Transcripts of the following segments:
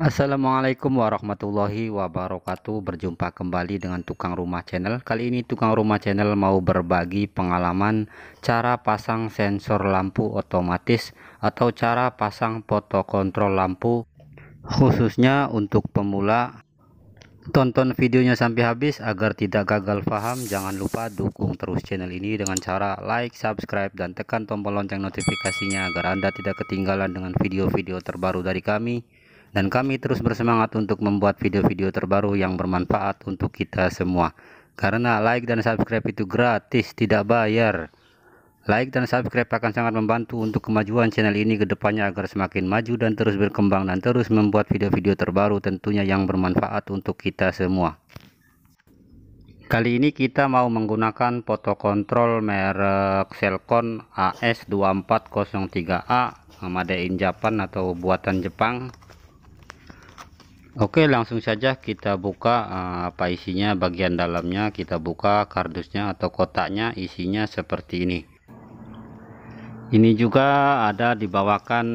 Assalamualaikum warahmatullahi wabarakatuh Berjumpa kembali dengan Tukang Rumah Channel Kali ini Tukang Rumah Channel mau berbagi pengalaman Cara pasang sensor lampu otomatis Atau cara pasang foto kontrol lampu Khususnya untuk pemula Tonton videonya sampai habis agar tidak gagal paham. Jangan lupa dukung terus channel ini dengan cara like, subscribe, dan tekan tombol lonceng notifikasinya agar Anda tidak ketinggalan dengan video-video terbaru dari kami. Dan kami terus bersemangat untuk membuat video-video terbaru yang bermanfaat untuk kita semua. Karena like dan subscribe itu gratis, tidak bayar. Like dan subscribe akan sangat membantu untuk kemajuan channel ini ke depannya agar semakin maju dan terus berkembang dan terus membuat video-video terbaru tentunya yang bermanfaat untuk kita semua. Kali ini kita mau menggunakan foto kontrol merek Selcon AS2403A Made in Japan atau buatan Jepang. Oke, langsung saja kita buka eh, apa isinya bagian dalamnya, kita buka kardusnya atau kotaknya, isinya seperti ini ini juga ada dibawakan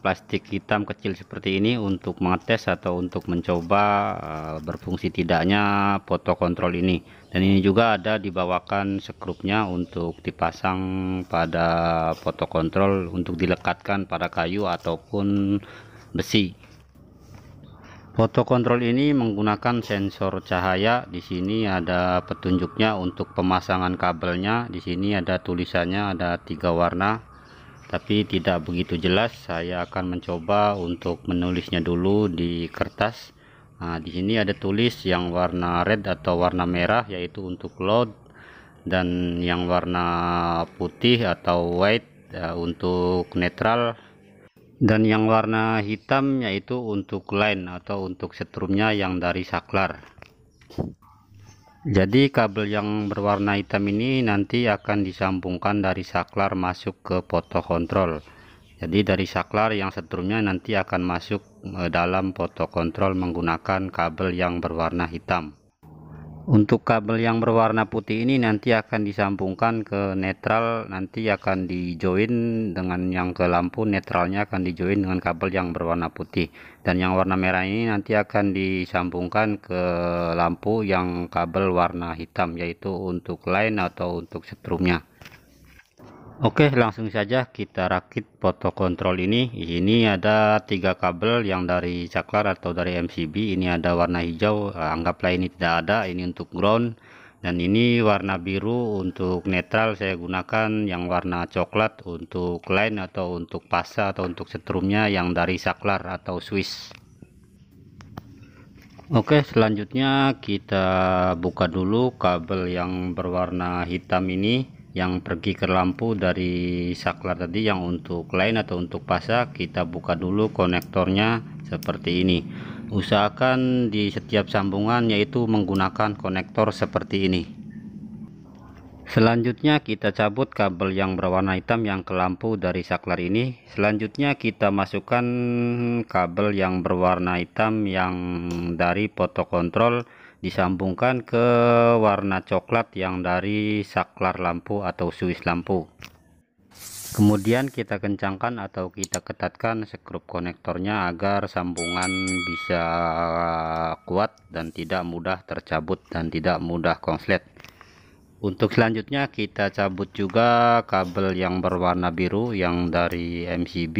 plastik hitam kecil seperti ini untuk mengetes atau untuk mencoba eh, berfungsi tidaknya foto kontrol ini dan ini juga ada dibawakan sekrupnya untuk dipasang pada foto kontrol untuk dilekatkan pada kayu ataupun besi Foto kontrol ini menggunakan sensor cahaya. Di sini ada petunjuknya untuk pemasangan kabelnya. Di sini ada tulisannya ada tiga warna, tapi tidak begitu jelas. Saya akan mencoba untuk menulisnya dulu di kertas. Nah, di sini ada tulis yang warna red atau warna merah yaitu untuk load dan yang warna putih atau white eh, untuk netral dan yang warna hitam yaitu untuk line atau untuk setrumnya yang dari saklar jadi kabel yang berwarna hitam ini nanti akan disambungkan dari saklar masuk ke foto kontrol jadi dari saklar yang setrumnya nanti akan masuk eh, dalam foto kontrol menggunakan kabel yang berwarna hitam untuk kabel yang berwarna putih ini nanti akan disambungkan ke netral nanti akan dijoin dengan yang ke lampu netralnya akan dijoin dengan kabel yang berwarna putih dan yang warna merah ini nanti akan disambungkan ke lampu yang kabel warna hitam yaitu untuk line atau untuk setrumnya Oke langsung saja kita rakit foto kontrol ini ini ada tiga kabel yang dari saklar atau dari MCB ini ada warna hijau eh, anggaplah ini tidak ada ini untuk ground dan ini warna biru untuk netral saya gunakan yang warna coklat untuk line atau untuk pasta atau untuk setrumnya yang dari saklar atau Swiss Oke selanjutnya kita buka dulu kabel yang berwarna hitam ini yang pergi ke lampu dari saklar tadi yang untuk lain atau untuk pasak kita buka dulu konektornya seperti ini usahakan di setiap sambungan yaitu menggunakan konektor seperti ini selanjutnya kita cabut kabel yang berwarna hitam yang ke lampu dari saklar ini selanjutnya kita masukkan kabel yang berwarna hitam yang dari foto kontrol disambungkan ke warna coklat yang dari saklar lampu atau suis lampu kemudian kita kencangkan atau kita ketatkan skrup konektornya agar sambungan bisa kuat dan tidak mudah tercabut dan tidak mudah konslet untuk selanjutnya kita cabut juga kabel yang berwarna biru yang dari MCB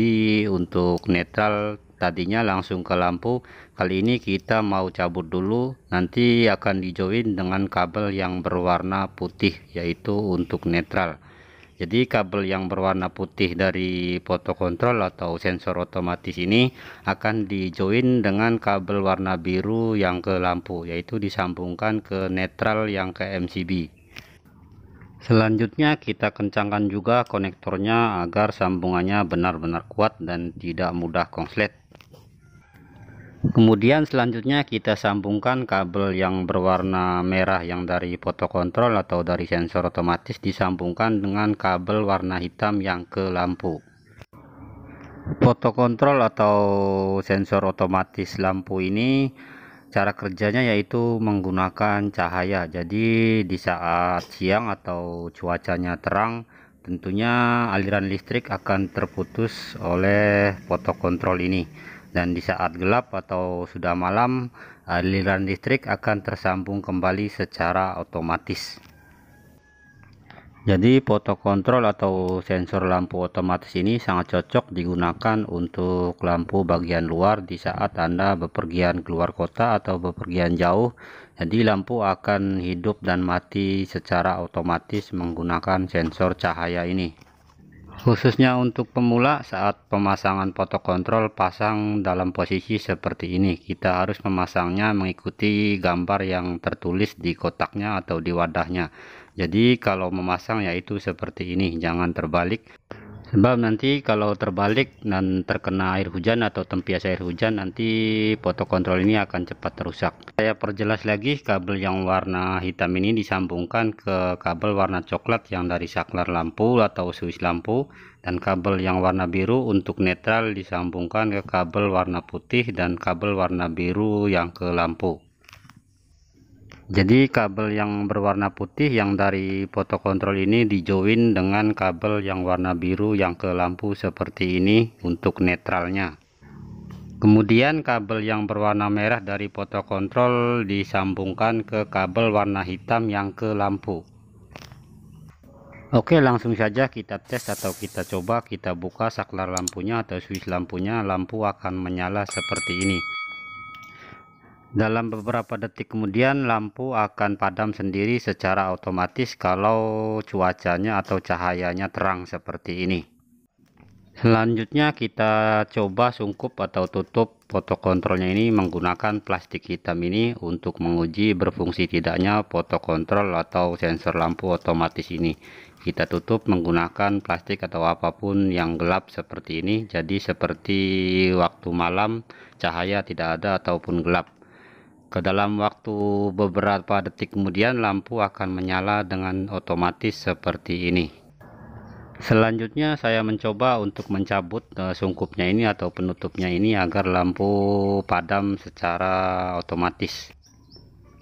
untuk netral tadinya langsung ke lampu kali ini kita mau cabut dulu nanti akan dijoin dengan kabel yang berwarna putih yaitu untuk netral jadi kabel yang berwarna putih dari foto kontrol atau sensor otomatis ini akan dijoin dengan kabel warna biru yang ke lampu yaitu disambungkan ke netral yang ke MCB selanjutnya kita kencangkan juga konektornya agar sambungannya benar-benar kuat dan tidak mudah konslet kemudian selanjutnya kita sambungkan kabel yang berwarna merah yang dari foto kontrol atau dari sensor otomatis disambungkan dengan kabel warna hitam yang ke lampu foto kontrol atau sensor otomatis lampu ini cara kerjanya yaitu menggunakan cahaya jadi di saat siang atau cuacanya terang tentunya aliran listrik akan terputus oleh foto kontrol ini dan di saat gelap atau sudah malam aliran eh, listrik akan tersambung kembali secara otomatis jadi foto kontrol atau sensor lampu otomatis ini sangat cocok digunakan untuk lampu bagian luar di saat anda bepergian keluar kota atau bepergian jauh jadi lampu akan hidup dan mati secara otomatis menggunakan sensor cahaya ini khususnya untuk pemula saat pemasangan foto kontrol pasang dalam posisi seperti ini kita harus memasangnya mengikuti gambar yang tertulis di kotaknya atau di wadahnya jadi kalau memasang yaitu seperti ini jangan terbalik Sebab nanti kalau terbalik dan terkena air hujan atau tempias air hujan nanti foto kontrol ini akan cepat rusak. Saya perjelas lagi kabel yang warna hitam ini disambungkan ke kabel warna coklat yang dari saklar lampu atau switch lampu dan kabel yang warna biru untuk netral disambungkan ke kabel warna putih dan kabel warna biru yang ke lampu jadi kabel yang berwarna putih yang dari foto kontrol ini dijoin dengan kabel yang warna biru yang ke lampu seperti ini untuk netralnya kemudian kabel yang berwarna merah dari foto kontrol disambungkan ke kabel warna hitam yang ke lampu Oke langsung saja kita tes atau kita coba kita buka saklar lampunya atau switch lampunya lampu akan menyala seperti ini dalam beberapa detik kemudian lampu akan padam sendiri secara otomatis kalau cuacanya atau cahayanya terang seperti ini. Selanjutnya kita coba sungkup atau tutup foto kontrolnya ini menggunakan plastik hitam ini untuk menguji berfungsi tidaknya foto kontrol atau sensor lampu otomatis ini. Kita tutup menggunakan plastik atau apapun yang gelap seperti ini jadi seperti waktu malam cahaya tidak ada ataupun gelap ke dalam waktu beberapa detik kemudian lampu akan menyala dengan otomatis seperti ini selanjutnya saya mencoba untuk mencabut eh, sungkupnya ini atau penutupnya ini agar lampu padam secara otomatis